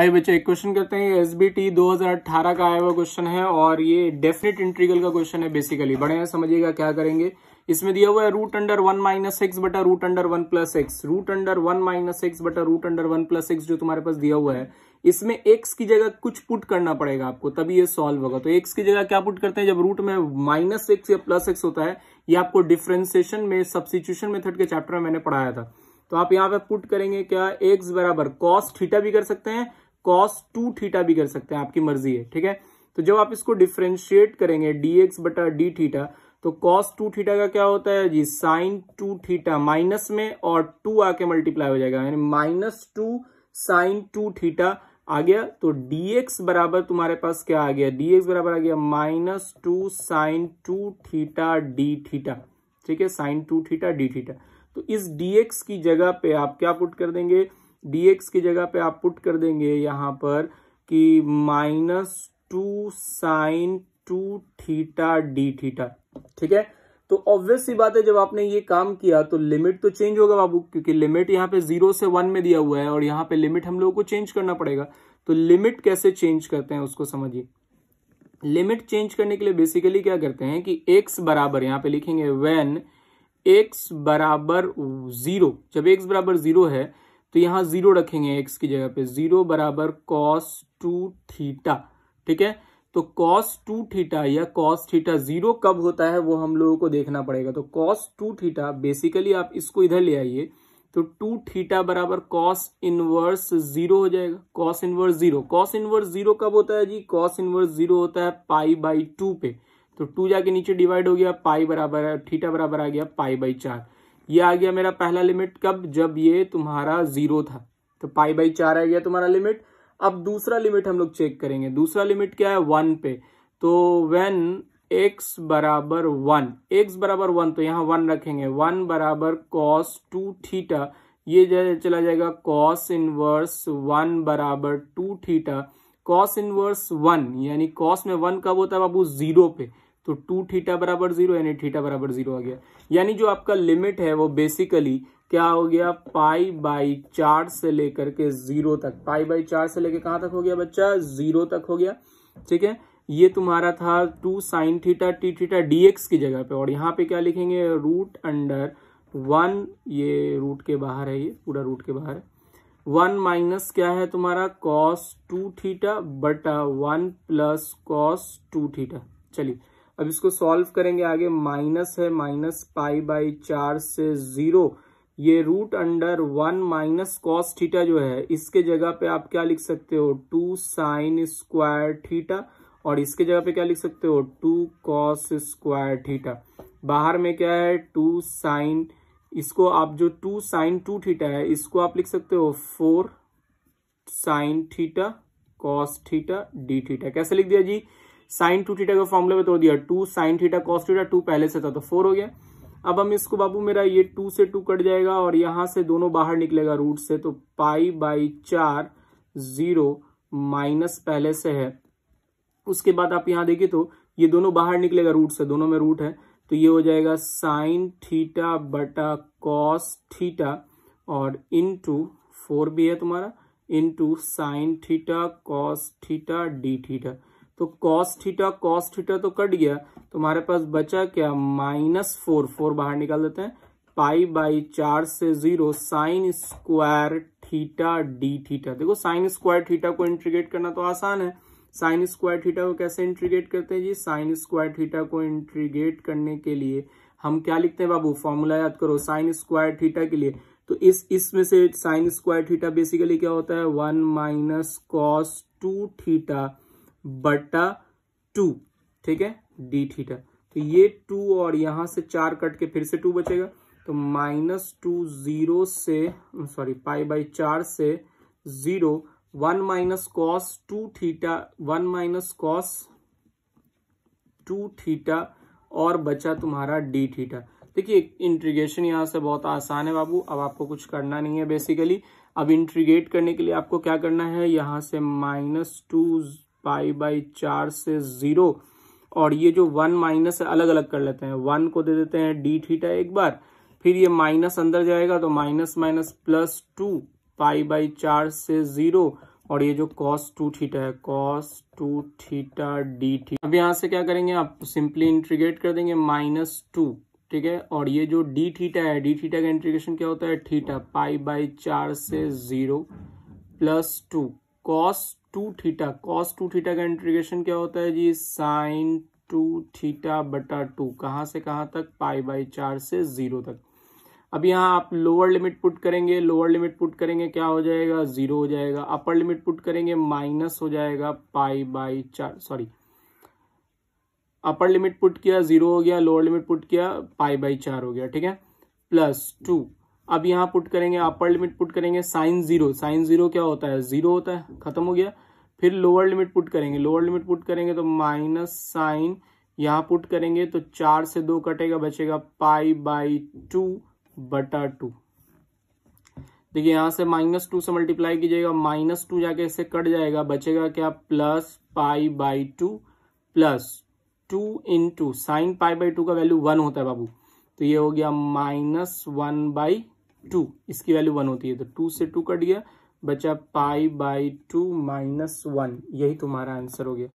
आइए बच्चे एक क्वेश्चन करते हैं एस बी टी दो का आया हुआ क्वेश्चन है और ये डेफिनेट इंट्रीगल का क्वेश्चन है बेसिकली बड़े हैं समझिएगा क्या करेंगे इसमें दिया हुआ है root under one minus x बटा root under one plus x root under one minus x बटा root under one plus x जो तुम्हारे पास दिया हुआ है इसमें एक्स की जगह कुछ पुट करना पड़ेगा आपको तभी ये सॉल्व होगा तो एक्स की जगह क्या पुट करते हैं जब रूट में माइनस एक्स या प्लस एक्स होता है ये आपको डिफ्रेंसिएशन में सब्सिट्यूशन मेथड के चैप्टर में मैंने पढ़ाया था तो आप यहाँ पे पुट करेंगे क्या एक्स बराबर कॉस थीटा भी कर सकते हैं कॉस टू थीटा भी कर सकते हैं आपकी मर्जी है ठीक है तो जब आप इसको डिफ्रेंशिएट करेंगे डीएक्स बटा डी थीटा तो कॉस टू थीटा का क्या होता है जी साइन टू थीटा माइनस में और टू आके मल्टीप्लाई हो जाएगा यानी minus two sine two theta आ गया तो डीएक्स बराबर तुम्हारे पास क्या आ गया डीएक्स बराबर आ गया minus two sine two theta d theta ठीक है sine two theta d theta तो इस डीएक्स की जगह पे आप क्या पुट कर देंगे dx की जगह पे आप पुट कर देंगे यहाँ पर कि minus two sine two theta d theta ठीक है तो ऑब्वियस सी बात है जब आपने ये काम किया तो लिमिट तो चेंज होगा बाबू क्योंकि लिमिट यहाँ पे जीरो से वन में दिया हुआ है और यहाँ पे लिमिट हम लोगों को चेंज करना पड़ेगा तो लिमिट कैसे चेंज करते हैं उसको समझिए लिमिट चेंज करने के लिए बेसिकली क्या करते हैं कि एक्स बराबर यहाँ पे लिखेंगे वेन एक्स बराबर जीरो जब एक्स बराबर जीरो है तो यहां जीरो रखेंगे एक्स की जगह पे जीरो बराबर कॉस टू थीटा ठीक है तो कॉस टू थीटा या कॉस थीटा जीरो कब होता है वो हम लोगों को देखना पड़ेगा तो कॉस टू थीटा बेसिकली आप इसको इधर ले आइए तो टू थीटा बराबर कॉस इनवर्स जीरो हो जाएगा cos inverse zero cos inverse zero कब होता है जी कॉस इनवर्स जीरो होता है पाई बाई टू पे तो टू जाके नीचे डिवाइड हो गया पाई बराबर थीटा बराबर आ गया पाई बाई चार ये आ गया मेरा पहला लिमिट कब जब ये तुम्हारा जीरो था तो पाई बाई चार आ गया तुम्हारा लिमिट अब दूसरा लिमिट हम लोग चेक करेंगे दूसरा लिमिट क्या है वन पे तो वेन एक्स बराबर वन एक्स बराबर वन तो यहाँ वन रखेंगे वन बराबर कॉस टू थीटा ये जा, चला जाएगा कॉस इनवर्स वन बराबर two theta cos inverse one यानी कॉस में वन कब होता है बाबू जीरो पे तो टू थीटा बराबर जीरो यानी थीटा बराबर जीरो आ गया यानी जो आपका लिमिट है वो बेसिकली क्या हो गया पाई बाई चार से लेकर के जीरो तक पाई बाई चार से लेकर कहाँ तक हो गया बच्चा जीरो तक हो गया ठीक है ये तुम्हारा था two sine theta d theta dx की जगह पे और यहाँ पे क्या लिखेंगे रूट अंडर वन ये रूट के बाहर है ये पूरा रूट के बाहर है वन माइनस क्या है तुम्हारा कॉस टू थीटा बटा one plus cos two theta चलिए अब इसको सॉल्व करेंगे आगे माइनस है माइनस पाई बाई चार से जीरो ये root under one minus cos theta जो है इसके जगह पे आप क्या लिख सकते हो टू साइन स्क्वायर थीटा और इसके जगह पे क्या लिख सकते हो टू कॉस स्क्वायर थीटा बाहर में क्या है टू साइन इसको आप जो टू साइन टू थीटा है इसको आप लिख सकते हो four sine theta cos theta d theta कैसे लिख दिया जी साइन टू थीटा का फॉर्मूला में तोड़ दिया two sine theta cos theta two पहले से था तो फोर हो गया अब हम इसको बाबू मेरा ये टू से टू कट जाएगा और यहां से दोनों बाहर निकलेगा रूट से तो पाई बाई चार जीरो माइनस पहले से है उसके बाद आप यहाँ देखिए तो ये दोनों बाहर निकलेगा रूट से दोनों में रूट है तो ये हो जाएगा साइन थीटा बटा कॉस थीटा और इन टू फोर भी है तुम्हारा into sine theta cos theta d theta तो कॉस थीटा कॉस थीटा तो कट गया तो हमारे पास बचा क्या माइनस फोर फोर बाहर निकाल देते हैं पाई बाई चार से zero sine square theta d theta देखो साइन स्क्वायर थीटा को इंट्रीगेट करना तो आसान है साइन स्क्वायर थीटा को कैसे इंट्रीगेट करते हैं जी साइन स्क्वायर थीटा को इंट्रीगेट करने के लिए हम क्या लिखते हैं बाबू फॉर्मूला याद करो साइन स्क्वायर थीटा के लिए तो इस इसमें से साइन स्क्वायर थीटा बेसिकली क्या होता है one minus cos two theta बटा टू ठीक है डी थीटा तो ये टू और यहां से चार कट के फिर से टू बचेगा तो माइनस टू जीरो से सॉरी पाई बाई चार से zero one minus cos two theta one minus cos two theta और बचा तुम्हारा डी थीटा देखिए इंट्रीगेशन यहां से बहुत आसान है बाबू अब आपको कुछ करना नहीं है बेसिकली अब इंट्रीगेट करने के लिए आपको क्या करना है यहां से माइनस टू पाई बाई चार से जीरो और ये जो वन माइनस है अलग अलग कर लेते हैं वन को दे देते हैं डी थीटा एक बार फिर ये माइनस अंदर जाएगा तो minus minus plus two pi by चार से जीरो और ये जो कॉस टू थीटा है cos two theta d theta अब यहां से क्या करेंगे आप सिंपली इंट्रीग्रेट कर देंगे माइनस टू ठीक है और ये जो डी थीटा है डी थीटा का इंट्रीग्रेशन क्या होता है थीटा पाई बाई चार से zero plus two cos two theta cos two theta का इंटीग्रेशन क्या होता है जी साइन टू थीटा बटा टू कहां से कहां तक पाई बाई चार से जीरो तक अब यहां आप लोअर लिमिट पुट करेंगे लोअर लिमिट पुट करेंगे क्या हो जाएगा जीरो हो जाएगा अपर लिमिट पुट करेंगे माइनस हो जाएगा पाई बाई चार सॉरी अपर लिमिट पुट किया जीरो हो गया लोअर लिमिट पुट किया पाई बाई चार हो गया ठीक है प्लस टू अब यहाँ पुट करेंगे अपर लिमिट पुट करेंगे साइन जीरो साइन जीरो क्या होता है जीरो होता है खत्म हो गया फिर लोअर लिमिट पुट करेंगे लोअर लिमिट पुट करेंगे तो माइनस साइन यहाँ पुट करेंगे तो चार से दो कटेगा बचेगा पाई बाई टू बटा टू देखिए यहां से माइनस टू से मल्टीप्लाई कीजिएगा माइनस टू जाके इसे कट जाएगा बचेगा क्या plus pi by two plus two into sine pi by two का वैल्यू वन होता है बाबू तो ये हो गया माइनस वन बाई टू इसकी वैल्यू वन होती है तो टू से टू कट गया बचा pi by two minus one यही तुम्हारा आंसर हो गया